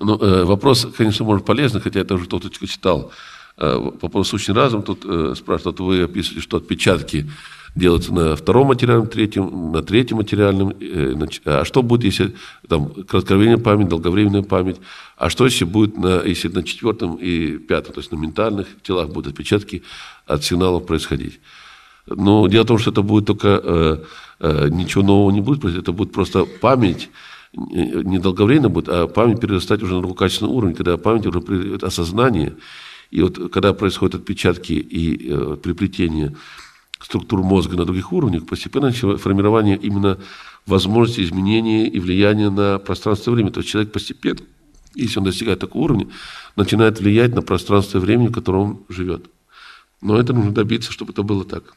Ну, э, вопрос, конечно, может полезный, хотя я тоже тоточку читал. Э, вопрос очень разом Тут э, спрашивают, вот «А вы описывали, что отпечатки делаются на втором материальном, третьем, на третьем материальном. Э, на, а что будет, если там кратковременная память, долговременная память? А что если будет, на, если на четвертом и пятом, то есть на ментальных телах будут отпечатки от сигналов происходить? Но ну, дело в том, что это будет только... Э, э, ничего нового не будет, это будет просто память Э, не долговременно будет, а память перерастать уже на другокачественный уровень, когда память уже придает осознание. И вот когда происходят отпечатки и э, приплетение структур мозга на других уровнях, постепенно начало формирование именно возможности изменения и влияния на пространство и время. То есть человек постепенно, если он достигает такого уровня, начинает влиять на пространство и время, в котором он живет. Но это нужно добиться, чтобы это было так.